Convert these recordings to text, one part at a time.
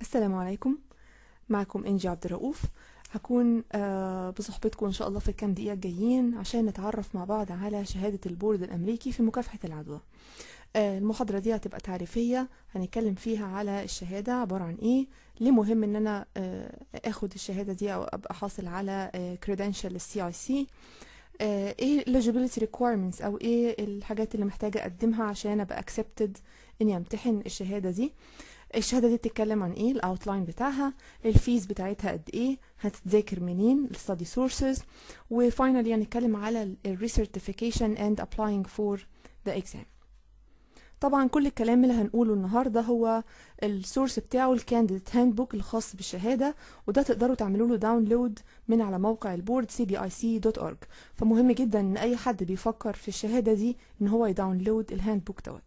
السلام عليكم معكم انجي عبد الرؤوف هكون آه، بصحبتكم ان شاء الله في الكام دقيقه الجايين عشان نتعرف مع بعض على شهاده البورد الامريكي في مكافحه العدوى آه، المحاضره دي هتبقى تعريفيه هنتكلم فيها على الشهاده عباره عن ايه ليه مهم ان انا آه، اخد الشهاده دي او ابقى حاصل على كريدنشال السي اي سي ايه eligibility requirements او ايه الحاجات اللي محتاجه اقدمها عشان ابقى accepted اني امتحن الشهاده دي الشهاده دي بتتكلم عن ايه الاوتلاين بتاعها الفيز بتاعتها قد ايه هتتذاكر منين الستادي سورسز وفاينالي هنتكلم على الريسيرتيفيكيشن اند ابلاينج فور ذا اكزام طبعا كل الكلام اللي هنقوله النهارده هو السورس بتاعه الكانديديت هاند بوك الخاص بالشهاده وده تقدروا تعملوا له داونلود من على موقع البورد cbic.org فمهم جدا ان اي حد بيفكر في الشهاده دي ان هو يداونلود الهاند بوك دوت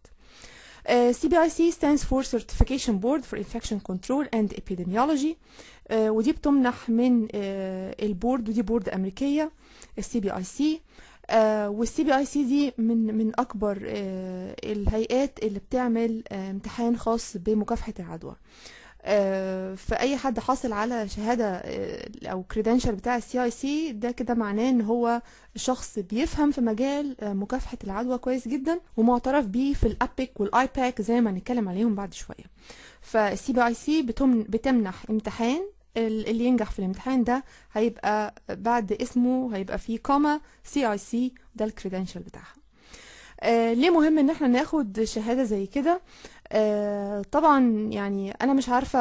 CBIC uh, stands for Certification Board for Infection Control and Epidemiology uh, ودي بتمنح من uh, البورد ودي بورد أمريكية CBIC بي اي دي من من اكبر الهيئات اللي بتعمل امتحان خاص بمكافحه العدوى آه، فاي حد حاصل على شهاده آه، او كريدنشال بتاع السي اي سي ده كده معناه ان هو شخص بيفهم في مجال آه، مكافحه العدوى كويس جدا ومعترف بيه في الابيك والايباك زي ما هنتكلم عليهم بعد شويه فالسي بي اي سي بتمنح امتحان اللي ينجح في الامتحان ده هيبقى بعد اسمه هيبقى فيه كوما سي اي سي ده الكريدنشال بتاعها آه، ليه مهم ان احنا ناخد شهادة زي كده آه طبعا يعني انا مش عارفة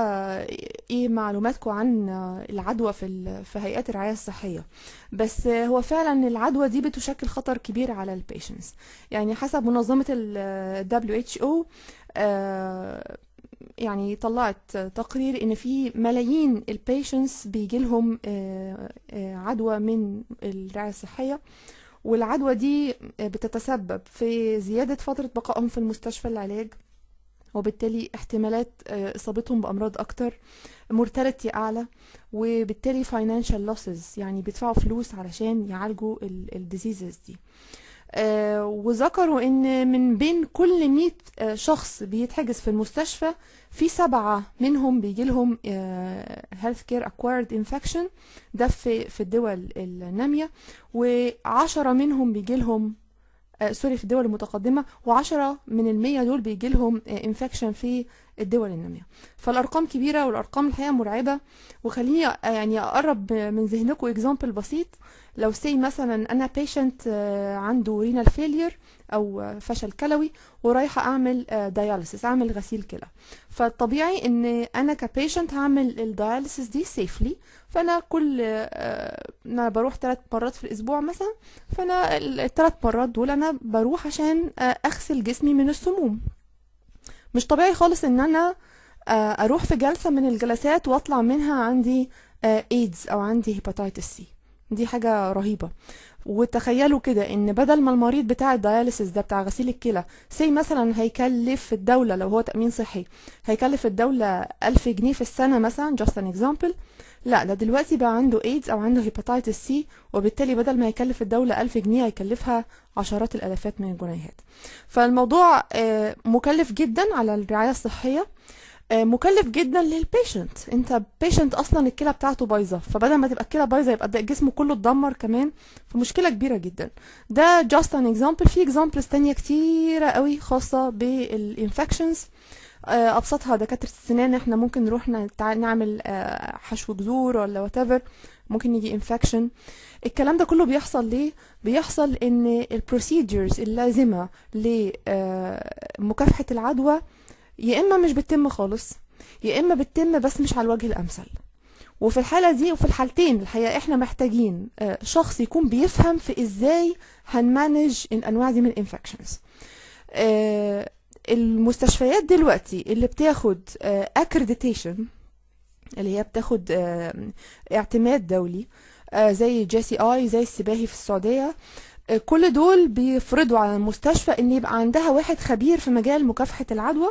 ايه معلوماتكم عن العدوى في في هيئات الرعاية الصحية بس هو فعلا العدوى دي بتشكل خطر كبير على البيشنس يعني حسب منظمة ال WHO آه يعني طلعت تقرير ان في ملايين البيشنس بيجيلهم آه، آه، عدوى من الرعايه الصحيه والعدوى دي آه، بتتسبب في زيادة فترة بقائهم في المستشفى العلاج وبالتالي احتمالات آه، اصابتهم بامراض اكتر مورتاليتي اعلى وبالتالي فاينانشال لوسز يعني بيدفعوا فلوس علشان يعالجوا الديزيزز دي آه، وذكروا ان من بين كل 100 آه، شخص بيتحجز في المستشفى في سبعة منهم بيجي لهم هيلث كير اكوايرد انفكشن ده في في الدول النامية و10 منهم بيجي لهم سوري آه، في الدول المتقدمة و10 من المية دول بيجي لهم انفكشن في الدول النامية فالأرقام كبيرة والأرقام الحقيقة مرعبة وخليني يعني أقرب من ذهنكم اكزامبل بسيط لو سي مثلا انا بيشنت آه، عنده رينال فيلير او فشل كلوي ورايحه اعمل دياليسيس آه، اعمل غسيل كلى فالطبيعي ان انا كبيشنت هعمل الدياليسيس دي سيفلي فانا كل آه، انا بروح ثلاث مرات في الاسبوع مثلا فانا الثلاث مرات دول انا بروح عشان اغسل جسمي من السموم مش طبيعي خالص ان انا اروح في جلسه من الجلسات واطلع منها عندي ايدز او عندي هيباتيتس سي دي حاجة رهيبة وتخيلوا كده ان بدل ما المريض بتاع الدياليسيس ده بتاع غسيل الكلى سي مثلا هيكلف الدولة لو هو تأمين صحي هيكلف الدولة 1000 جنيه في السنة مثلا just an example لا ده دلوقتي بقى عنده ايدز او عنده هيباتيتس سي وبالتالي بدل ما يكلف الدولة 1000 جنيه هيكلفها عشرات الالافات من الجنيهات فالموضوع آه، مكلف جدا على الرعاية الصحية آه، مكلف جدا للبيشنت انت بيشنت اصلا الكلى بتاعته بايظه فبدل ما تبقى الكلى بايظه يبقى جسمه كله اتدمر كمان فمشكله كبيره جدا ده جاست ان اكزامبل في اكزامبلز تانية كتيره قوي خاصه بالانفكشنز آه، ابسطها دكاتره السنان احنا ممكن نروح نعمل آه، حشو جذور ولا وات ممكن يجي انفكشن الكلام ده كله بيحصل ليه بيحصل ان البروسيدجرز اللازمه لمكافحه العدوى يا اما مش بتتم خالص يا اما بتتم بس مش على الوجه الامثل وفي الحاله دي وفي الحالتين الحقيقه احنا محتاجين آه، شخص يكون بيفهم في ازاي هنمانج الانواع دي من الانفكشنز آه، المستشفيات دلوقتي اللي بتاخد اكريديتيشن آه، اللي هي بتاخد اعتماد دولي زي جي سي اي زي السباهي في السعوديه كل دول بيفرضوا على المستشفى ان يبقى عندها واحد خبير في مجال مكافحه العدوى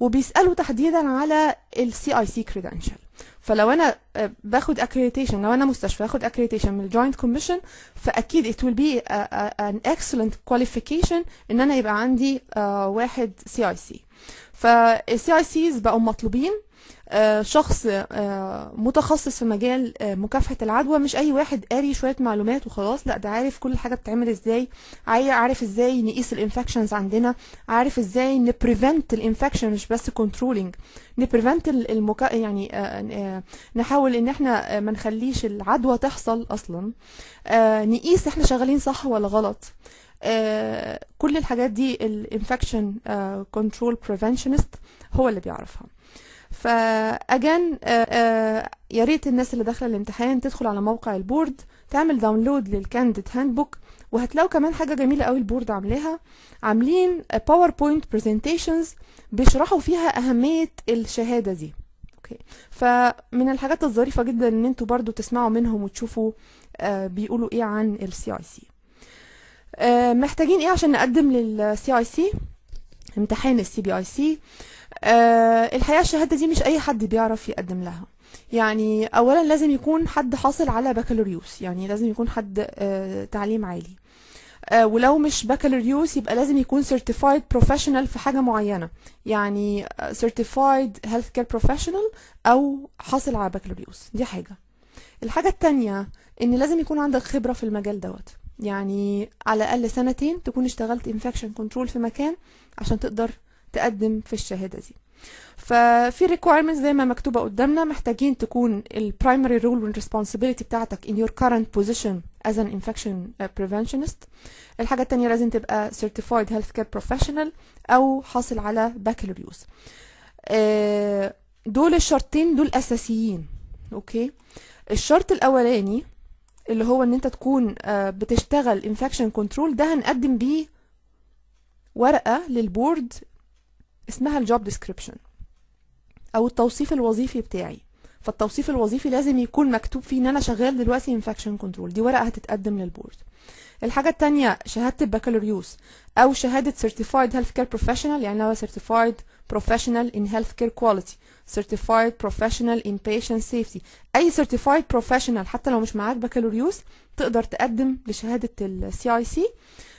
وبيسالوا تحديدا على السي اي سي كريدنشال فلو انا آه، باخد اكريتيشن لو انا مستشفى باخد اكريتيشن من الجوينت كوميشن فاكيد ات ويل بي ان اكسلنت كواليفيكيشن ان انا يبقى عندي آه، واحد سي اي سي فالسي اي سيز بقوا مطلوبين آه، شخص آه، متخصص في مجال آه، مكافحة العدوى مش أي واحد قاري شوية معلومات وخلاص لا ده عارف كل حاجة بتتعمل ازاي عارف ازاي نقيس الانفكشنز عندنا عارف ازاي نبريفنت الانفكشن مش بس كنترولينج نبريفنت المكا... يعني نحاول ان احنا ما نخليش العدوى تحصل اصلا نقيس احنا شغالين صح ولا غلط كل الحاجات دي الانفكشن كنترول بريفنشنست هو اللي بيعرفها فاجان آه، آه، يا ريت الناس اللي داخله الامتحان تدخل على موقع البورد تعمل داونلود للكانديد بوك وهتلاقوا كمان حاجه جميله قوي البورد عاملاها عاملين باوربوينت برزنتيشنز بيشرحوا فيها اهميه الشهاده دي اوكي فمن الحاجات الظريفه جدا ان انتوا برضو تسمعوا منهم وتشوفوا آه، بيقولوا ايه عن السي اي سي محتاجين ايه عشان نقدم للسي اي سي امتحان السي بي اي سي الحقيقه الشهاده دي مش اي حد بيعرف يقدم لها يعني اولا لازم يكون حد حاصل على بكالوريوس يعني لازم يكون حد آه، تعليم عالي آه، ولو مش بكالوريوس يبقى لازم يكون سيرتيفايد بروفيشنال في حاجة معينة يعني سيرتيفايد هيلث كير بروفيشنال أو حاصل على بكالوريوس دي حاجة الحاجة الثانيه إن لازم يكون عندك خبرة في المجال دوت يعني على الأقل سنتين تكون اشتغلت انفكشن كنترول في مكان عشان تقدر تقدم في الشهادة دي ففي requirements زي ما مكتوبة قدامنا محتاجين تكون ال primary role responsibility بتاعتك in your current position as an infection uh, preventionist الحاجة الثانيه لازم تبقى certified healthcare professional أو حاصل على بكالوريوس آه، دول الشرطين دول أساسيين أوكي الشرط الأولاني اللي هو ان انت تكون آه، بتشتغل انفكشن كنترول ده هنقدم بيه ورقة للبورد اسمها الجوب ديسكريبشن او التوصيف الوظيفي بتاعي فالتوصيف الوظيفي لازم يكون مكتوب فيه ان انا شغال دلوقتي انفكشن كنترول دي ورقة هتتقدم للبورد الحاجة التانية شهادة البكالوريوس أو شهادة Certified Healthcare Professional يعني هو Certified Professional in Healthcare Quality Certified Professional in Patient Safety أي Certified Professional حتى لو مش معاك بكالوريوس تقدر تقدم لشهادة ال CIC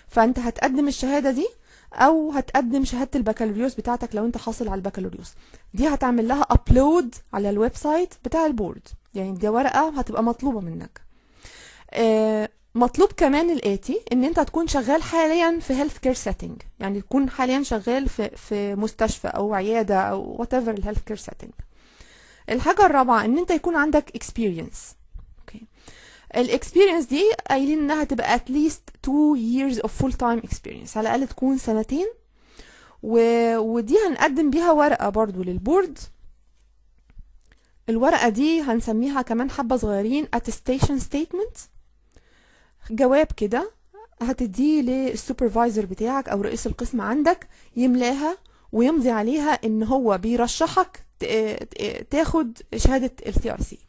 فأنت هتقدم الشهادة دي او هتقدم شهاده البكالوريوس بتاعتك لو انت حاصل على البكالوريوس دي هتعمل لها ابلود على الويب سايت بتاع البورد يعني دي ورقه هتبقى مطلوبه منك آه، مطلوب كمان الاتي ان انت تكون شغال حاليا في هيلث كير سيتنج يعني تكون حاليا شغال في في مستشفى او عياده او وات ايفر الهيلث كير سيتنج الحاجه الرابعه ان انت يكون عندك اكسبيرينس اوكي الاكسبيرينس دي قايلين انها تبقى اتليست 2 years of full time experience على الاقل تكون سنتين و... ودي هنقدم بيها ورقه برضو للبورد الورقه دي هنسميها كمان حبه صغيرين attestation statement جواب كده هتديه للسوبرفايزر بتاعك او رئيس القسم عندك يملاها ويمضي عليها ان هو بيرشحك تاخد شهاده سي ار سي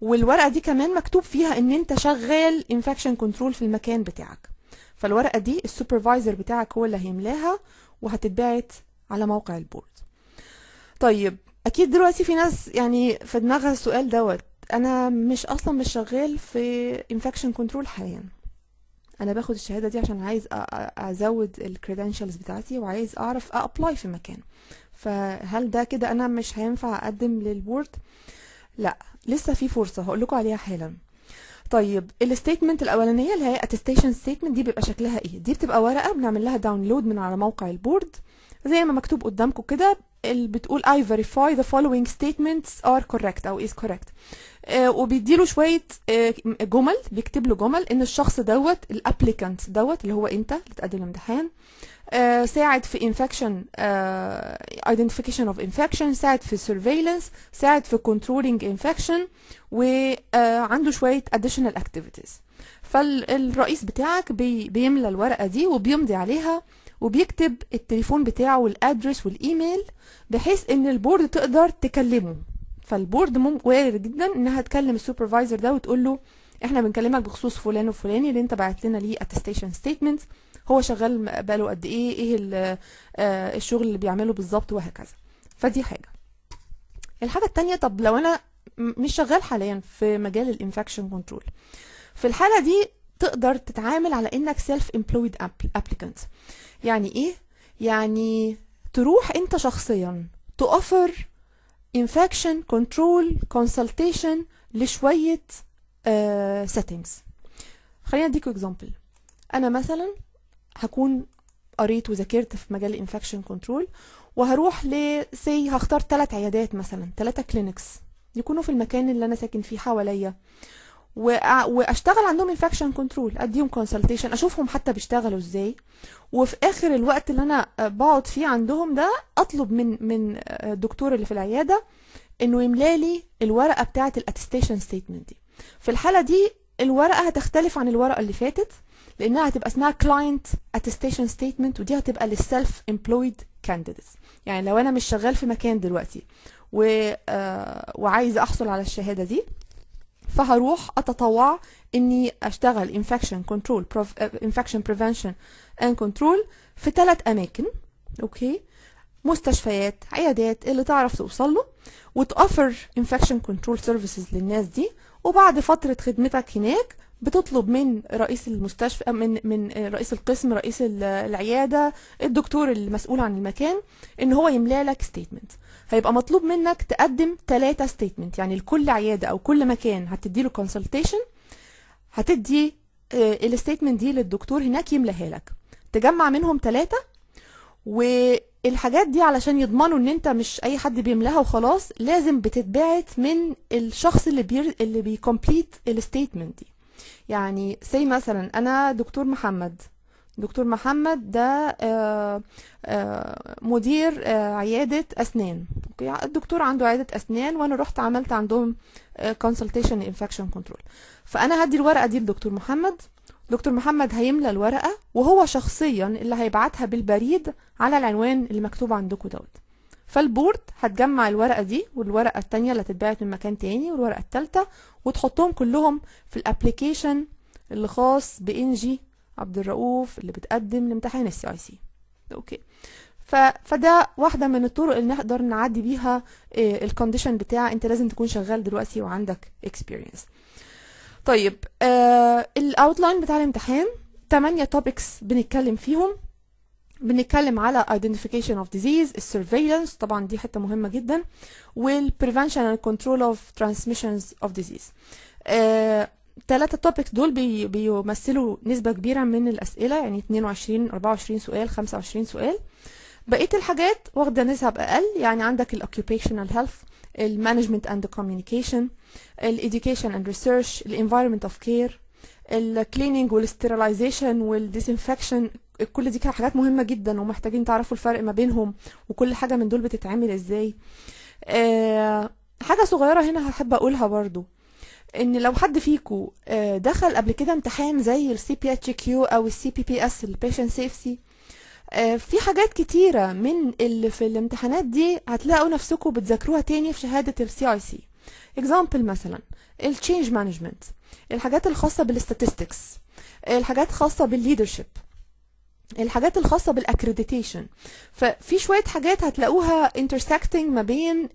والورقه دي كمان مكتوب فيها ان انت شغال انفكشن كنترول في المكان بتاعك فالورقه دي السوبرفايزر بتاعك هو اللي هيملاها وهتتبعت على موقع البورد طيب اكيد دلوقتي في ناس يعني في دماغها السؤال دوت انا مش اصلا مش شغال في انفكشن كنترول حاليا انا باخد الشهاده دي عشان عايز ازود الكريدنشالز بتاعتي وعايز اعرف ابلاي في مكان فهل ده كده انا مش هينفع اقدم للبورد لا لسه في فرصه هقول لكم عليها حالا طيب الستيتمنت الاولانيه اللي هي اتستيشن ستيتمنت دي بيبقى شكلها ايه دي بتبقى ورقه بنعمل لها داونلود من على موقع البورد زي ما مكتوب قدامكم كده اللي بتقول I verify the following statements are correct أو is correct آه، وبيديله شويه آه، جمل بيكتب له جمل ان الشخص دوت الابليكانت دوت اللي هو انت اللي تقدم الامتحان آه، ساعد في انفكشن ايدنتيفيكيشن اوف انفكشن ساعد في سيرفيلانس ساعد في كنترولينج انفكشن وعنده شويه اديشنال اكتيفيتيز فالرئيس بتاعك بيملى الورقه دي وبيمضي عليها وبيكتب التليفون بتاعه والادرس والايميل بحيث ان البورد تقدر تكلمه فالبورد وارد جدا انها تكلم السوبرفايزر ده وتقول له احنا بنكلمك بخصوص فلان وفلاني اللي انت بعت لنا ليه اتستيشن ستيتمنت هو شغال بقاله قد ايه ايه آه، الشغل اللي بيعمله بالظبط وهكذا فدي حاجه الحاجه الثانيه طب لو انا مش شغال حاليا في مجال الانفكشن كنترول في الحاله دي تقدر تتعامل على انك سيلف امبلويد ابليكانت يعني ايه يعني تروح انت شخصيا تؤفر infection control consultation لشوية uh, settings خلينا اديكوا example انا مثلا هكون قريت وذاكرت في مجال infection control وهروح ل say هختار ثلاث عيادات مثلا ثلاثة كلينكس يكونوا في المكان اللي انا ساكن فيه حواليا واشتغل عندهم انفكشن كنترول اديهم كونسلتيشن اشوفهم حتى بيشتغلوا ازاي وفي اخر الوقت اللي انا بقعد فيه عندهم ده اطلب من من الدكتور اللي في العياده انه يملى لي الورقه بتاعه الاتستيشن ستيتمنت دي في الحاله دي الورقه هتختلف عن الورقه اللي فاتت لانها هتبقى اسمها كلاينت اتستيشن ستيتمنت ودي هتبقى للسيلف امبلويد كانديديتس يعني لو انا مش شغال في مكان دلوقتي و آه، وعايزه احصل على الشهاده دي فهروح اتطوع اني اشتغل انفكشن كنترول انفكشن بريفنشن اند كنترول في ثلاث اماكن اوكي مستشفيات عيادات اللي تعرف توصل له وتوفر انفكشن كنترول سيرفيسز للناس دي وبعد فترة خدمتك هناك بتطلب من رئيس المستشفى من من رئيس القسم رئيس العياده الدكتور المسؤول عن المكان ان هو يملى لك ستيتمنت هيبقى مطلوب منك تقدم ثلاثه ستيتمنت يعني لكل عياده او كل مكان هتدي له كونسلتيشن هتدي آه، الستيتمنت دي للدكتور هناك يملاها لك تجمع منهم ثلاثه الحاجات دي علشان يضمنوا ان انت مش اي حد بيملاها وخلاص لازم بتتبعت من الشخص اللي بير... اللي بيكمبليت الستيتمنت دي يعني سي مثلا انا دكتور محمد دكتور محمد ده آه، آه، مدير آه، عيادة أسنان الدكتور عنده عيادة أسنان وأنا رحت عملت عندهم كونسلتيشن انفكشن كنترول فأنا هدي الورقة دي لدكتور محمد دكتور محمد هيملى الورقة وهو شخصيا اللي هيبعتها بالبريد على العنوان اللي مكتوب عندكم دوت فالبورد هتجمع الورقة دي والورقة التانية اللي هتتبعت من مكان تاني والورقة التالتة وتحطهم كلهم في الابليكيشن اللي خاص بإنجي عبد الرؤوف اللي بتقدم لامتحان السي اي سي اوكي فده واحده من الطرق اللي نقدر نعدي بيها آه، الكونديشن بتاع انت لازم تكون شغال دلوقتي وعندك اكسبيرينس طيب آه الاوتلاين بتاع الامتحان 8 topics بنتكلم فيهم بنتكلم على identification of disease surveillance طبعا دي حته مهمه جدا والprevention and control of transmissions of disease آه تلاتة topics دول بي بيمثلوا نسبة كبيرة من الأسئلة يعني 22 24 سؤال 25 سؤال بقية الحاجات واخدة نسب أقل يعني عندك الأوكيوبيشنال هيلث المانجمنت اند كوميونيكيشن الايديوكيشن اند ريسيرش الانفايرمنت اوف كير الكليننج والاستيرلايزيشن والديسانفكشن كل دي كانت حاجات مهمه جدا ومحتاجين تعرفوا الفرق ما بينهم وكل حاجه من دول بتتعمل ازاي آه حاجه صغيره هنا هحب اقولها برضو ان لو حد فيكو آه، دخل قبل كده امتحان زي السي بي اتش كيو او السي بي بي اس البيشنت سيفتي آه، في حاجات كتيرة من اللي في الامتحانات دي هتلاقوا نفسكم بتذاكروها تاني في شهادة ال CIC example اكزامبل مثلا change management الحاجات الخاصة statistics الحاجات الخاصة بال leadership الحاجات الخاصة بالاكريديتيشن ففي شوية حاجات هتلاقوها intersecting ما بين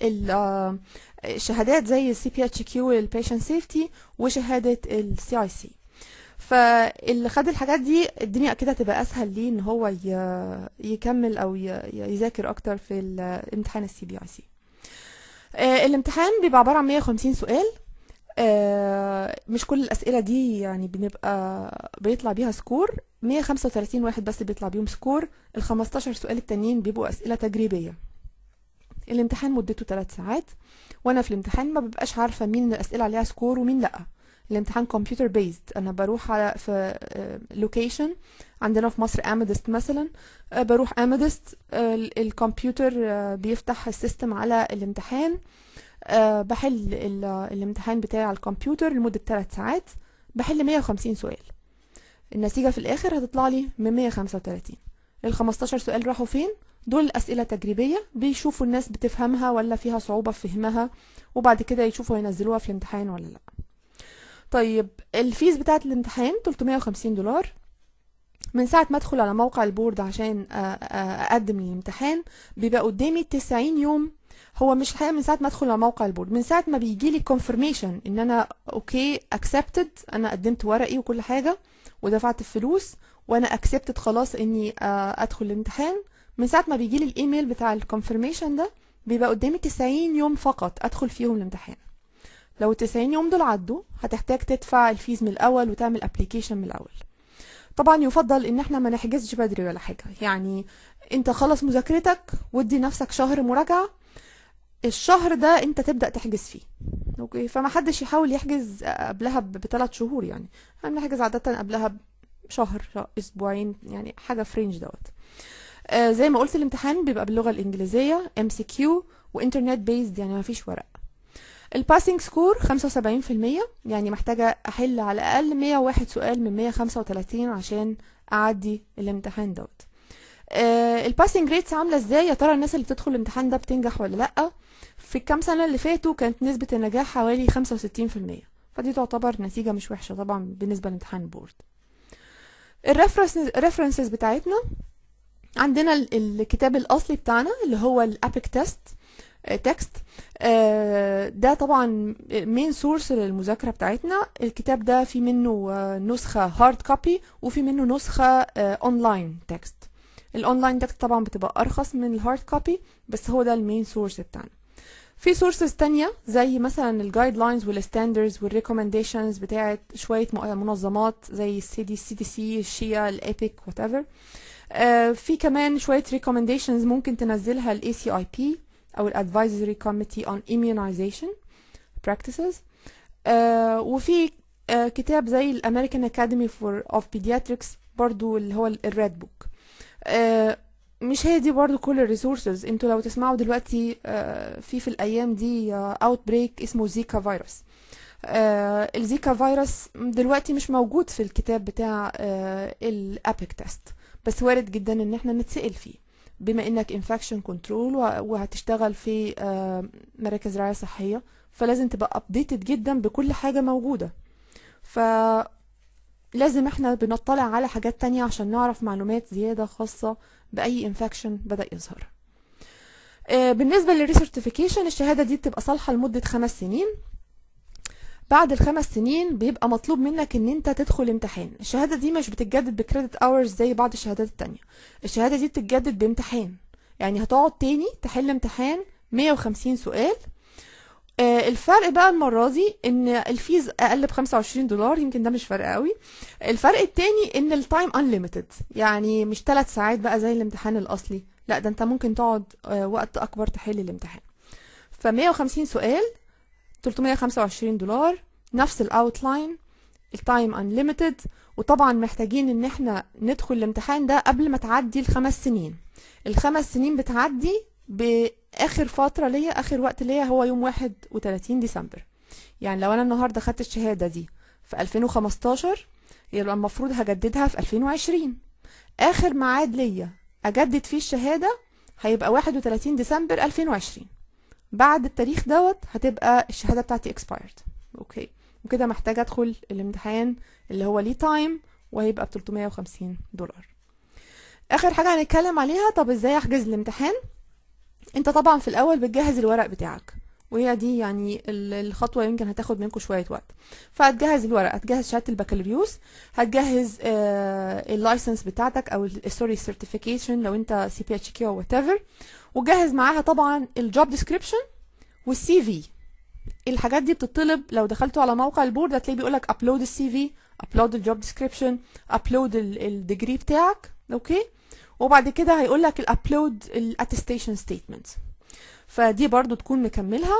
الشهادات آه، زي ال CPHQ اتش patient safety وشهادة ال CIC فاللي خد الحاجات دي الدنيا كده هتبقى اسهل ليه ان هو يكمل او يذاكر اكتر في الامتحان السي بي اي سي الامتحان بيبقى عباره عن 150 سؤال آه، مش كل الاسئله دي يعني بنبقى بيطلع بيها سكور 135 واحد بس بيطلع بيهم سكور ال 15 سؤال التانيين بيبقوا اسئله تجريبيه الامتحان مدته 3 ساعات وانا في الامتحان ما ببقاش عارفه مين الاسئله عليها سكور ومين لا الامتحان كمبيوتر بيزد انا بروح على في لوكيشن آه، عندنا في مصر اميدست مثلا آه، بروح اميدست آه، الكمبيوتر بيفتح السيستم على الامتحان بحل الامتحان بتاعي على الكمبيوتر لمده 3 ساعات بحل 150 سؤال النتيجه في الاخر هتطلع لي من 135 ال 15 سؤال راحوا فين دول أسئلة تجريبية بيشوفوا الناس بتفهمها ولا فيها صعوبة في فهمها وبعد كده يشوفوا هينزلوها في الامتحان ولا لأ طيب الفيز بتاعت الامتحان 350 دولار من ساعة ما ادخل على موقع البورد عشان آه، آه، اقدم الامتحان بيبقى قدامي 90 يوم هو مش الحقيقه من ساعه ما ادخل على موقع البورد من ساعه ما بيجي لي confirmation ان انا اوكي اكسبتد انا قدمت ورقي وكل حاجه ودفعت الفلوس وانا اكسبتد خلاص اني آه، ادخل الامتحان من ساعه ما بيجي لي الايميل بتاع الكونفرميشن ده بيبقى قدامي 90 يوم فقط ادخل فيهم الامتحان لو ال 90 يوم دول عدوا هتحتاج تدفع الفيز من الاول وتعمل ابلكيشن من الاول طبعا يفضل ان احنا ما نحجزش بدري ولا حاجه يعني انت خلص مذاكرتك وادي نفسك شهر مراجعه الشهر ده انت تبدا تحجز فيه اوكي فما حدش يحاول يحجز قبلها بثلاث شهور يعني احنا بنحجز عاده قبلها بشهر اسبوعين يعني حاجه فرينج دوت آه زي ما قلت الامتحان بيبقى باللغه الانجليزيه ام سي كيو وانترنت بيزد يعني ما فيش ورق الباسنج سكور 75% يعني محتاجة أحل على الأقل 101 سؤال من 135 عشان أعدي الامتحان دوت آه الباسنج ريتس عاملة ازاي يا ترى الناس اللي بتدخل الامتحان ده بتنجح ولا لأ في الكام سنة اللي فاتوا كانت نسبة النجاح حوالي 65% فدي تعتبر نتيجة مش وحشة طبعا بالنسبة لامتحان بورد الريفرنسز بتاعتنا عندنا الكتاب الأصلي بتاعنا اللي هو الأبيك تيست تكست آه، آه، ده طبعا مين سورس للمذاكره بتاعتنا الكتاب ده في منه آه، نسخه هارد كوبي وفي منه نسخه اونلاين تكست الاونلاين تكست طبعا بتبقى ارخص من الهارد كوبي بس هو ده المين سورس بتاعنا في سورسز تانية زي مثلا الجايد لاينز والستاندرز والريكومنديشنز بتاعت شوية منظمات زي السي دي السي دي سي الشيا الايبك وات ايفر في كمان شوية ريكومنديشنز ممكن تنزلها الاي سي اي بي أو ال Advisory Committee on Immunization Practices آه وفي آه كتاب زي الأمريكان Academy for of Pediatrics برضو اللي هو الريد بوك آه، مش هي دي برضو كل الريسورسز انتوا لو تسمعوا دلوقتي آه، في في الأيام دي اوت آه، بريك اسمه زيكا فيروس آه الزيكا فيروس دلوقتي مش موجود في الكتاب بتاع آه الابيك تيست بس وارد جدا ان احنا نتسأل فيه بما انك انفكشن كنترول وهتشتغل في آه، مراكز رعايه صحيه فلازم تبقى ابديتد جدا بكل حاجه موجوده فلازم احنا بنطلع على حاجات تانية عشان نعرف معلومات زيادة خاصة بأي انفكشن بدأ يظهر آه، بالنسبة للريسيرتيفيكيشن الشهادة دي بتبقى صالحة لمدة خمس سنين بعد الخمس سنين بيبقى مطلوب منك ان انت تدخل امتحان الشهاده دي مش بتتجدد بكريدت اورز زي بعض الشهادات التانية الشهاده دي بتتجدد بامتحان يعني هتقعد تاني تحل امتحان 150 سؤال آه، الفرق بقى المره دي ان الفيز اقل ب 25 دولار يمكن ده مش فرق قوي الفرق التاني ان التايم انليمتد يعني مش ثلاث ساعات بقى زي الامتحان الاصلي لا ده انت ممكن تقعد آه، وقت اكبر تحل الامتحان ف 150 سؤال 325 دولار نفس الاوتلاين التايم انليمتد وطبعا محتاجين ان احنا ندخل الامتحان ده قبل ما تعدي الخمس سنين الخمس سنين بتعدي باخر فتره ليا اخر وقت ليا هو يوم 31 ديسمبر يعني لو انا النهارده خدت الشهاده دي في 2015 يبقى المفروض هجددها في 2020 اخر ميعاد ليا اجدد فيه الشهاده هيبقى 31 ديسمبر 2020 بعد التاريخ دوت هتبقى الشهاده بتاعتي اكسبيرد اوكي وكده محتاجه ادخل الامتحان اللي هو ليه تايم وهيبقى ب 350 دولار اخر حاجه هنتكلم عليها طب ازاي احجز الامتحان انت طبعا في الاول بتجهز الورق بتاعك وهي دي يعني الخطوه يمكن هتاخد منكم شويه وقت فهتجهز الورق هتجهز شهاده البكالوريوس هتجهز آه، اللايسنس بتاعتك او سوري السيرتيفيكيشن لو انت سي بي اتش كيو او وات ايفر وجهز معاها طبعا الجوب ديسكريبشن والسي في الحاجات دي بتطلب لو دخلتوا على موقع البورد هتلاقيه بيقول لك ابلود السي في ابلود الجوب ديسكريبشن ابلود الديجري بتاعك اوكي وبعد كده هيقول لك الابلود الاتستيشن ستيتمنت فدي برضو تكون مكملها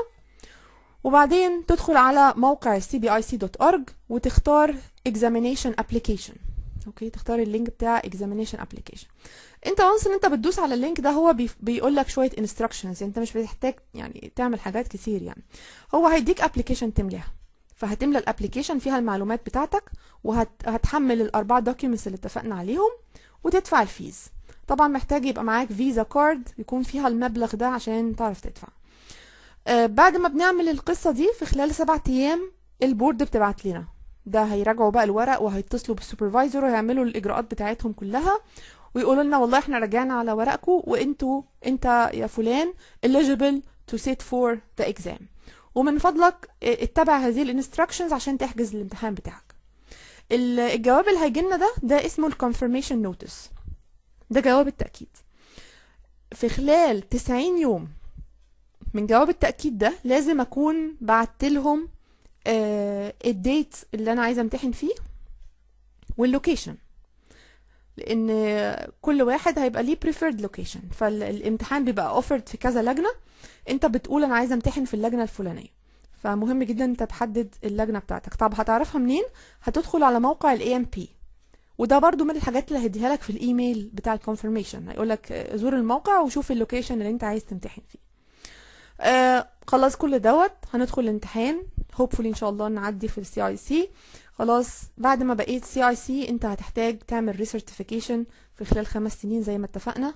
وبعدين تدخل على موقع cbIC.org وتختار examination application اوكي تختار اللينك بتاع examination application انت وانس ان انت بتدوس على اللينك ده هو بيقول لك شويه instructions انت مش بتحتاج يعني تعمل حاجات كتير يعني هو هيديك application تملاها فهتملى الابلكيشن فيها المعلومات بتاعتك وهتحمل الاربع دوكيومنتس اللي اتفقنا عليهم وتدفع الفيز طبعا محتاج يبقى معاك فيزا كارد يكون فيها المبلغ ده عشان تعرف تدفع آه بعد ما بنعمل القصه دي في خلال سبعة ايام البورد بتبعت لنا ده هيراجعوا بقى الورق وهيتصلوا بالسوبرفايزر وهيعملوا الاجراءات بتاعتهم كلها ويقولوا لنا والله احنا رجعنا على ورقكم وانتوا انت يا فلان eligible to sit for the exam ومن فضلك آه، اتبع هذه الانستراكشنز عشان تحجز الامتحان بتاعك الجواب اللي هيجي لنا ده ده اسمه الكونفرميشن نوتس ده جواب التاكيد في خلال 90 يوم من جواب التاكيد ده لازم اكون بعت لهم آه، الديت اللي انا عايزه امتحن فيه واللوكيشن لان كل واحد هيبقى ليه preferred لوكيشن فالامتحان بيبقى اوفرد في كذا لجنه انت بتقول انا عايزه امتحن في اللجنه الفلانيه فمهم جدا انت تحدد اللجنه بتاعتك طب هتعرفها منين هتدخل على موقع الاي ام بي وده برضو من الحاجات اللي هديها لك في الايميل بتاع الكونفرميشن هيقول لك زور الموقع وشوف اللوكيشن اللي انت عايز تمتحن فيه آه، خلاص كل دوت هندخل الامتحان هوبفولي ان شاء الله نعدي في السي اي سي خلاص بعد ما بقيت سي اي سي انت هتحتاج تعمل ريسيرتيفيكيشن في خلال خمس سنين زي ما اتفقنا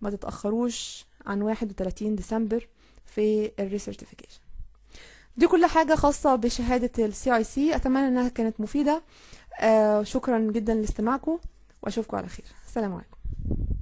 ما تتاخروش عن 31 ديسمبر في الريسيرتيفيكيشن دي كل حاجه خاصه بشهاده السي اي سي اتمنى انها كانت مفيده آه شكرا جدا لاستماعكم واشوفكم على خير سلام عليكم